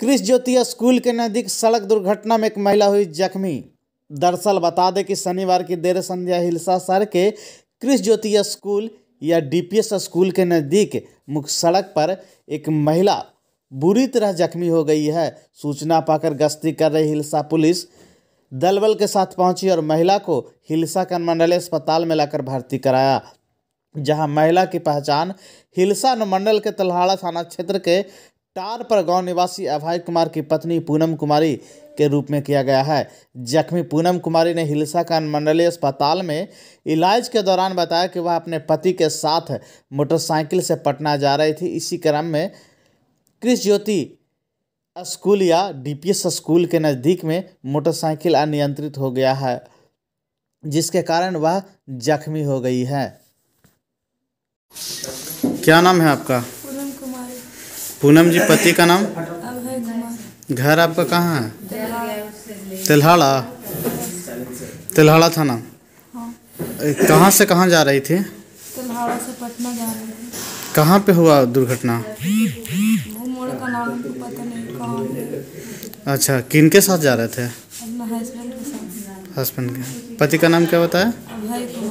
कृष Jyoti school के नजदीक सड़क दुर्घटना में एक महिला हुई जख्मी दरअसल बता दें कि शनिवार की देर संध्या हिलसा शहर के कृष ज्योति स्कूल या डीपीएस स्कूल के नज़दीक मुख्य सड़क पर एक महिला बुरी तरह जख्मी हो गई है सूचना पाकर गश्ती कर रही हिलसा पुलिस दलबल के साथ पहुंची और महिला को हिलसा अनुमंडल अस्पताल में लाकर भर्ती कराया जहां महिला की पहचान हिलसा अनुमंडल के तलहाड़ा थाना क्षेत्र के टार पर गांव निवासी अभय कुमार की पत्नी पूनम कुमारी के रूप में किया गया है जख्मी पूनम कुमारी ने हिलसा का मंडलीय अस्पताल में इलाज के दौरान बताया कि वह अपने पति के साथ मोटरसाइकिल से पटना जा रही थी इसी क्रम में कृष ज्योति स्कूल या डीपीएस स्कूल के नज़दीक में मोटरसाइकिल अनियंत्रित हो गया है जिसके कारण वह जख्मी हो गई है क्या नाम है आपका पूनम जी पति का नाम घर आपका कहाँ है तिल्हाड़ा तिल्हाड़ा थाना हाँ। कहाँ से कहाँ जा रही थी से पटना जा रही थी कहाँ पे हुआ दुर्घटना वो मोड़ का नाम तो पता नहीं अच्छा किन के साथ जा रहे थे हस्बैंड के हस्बैंड के पति का नाम क्या बताया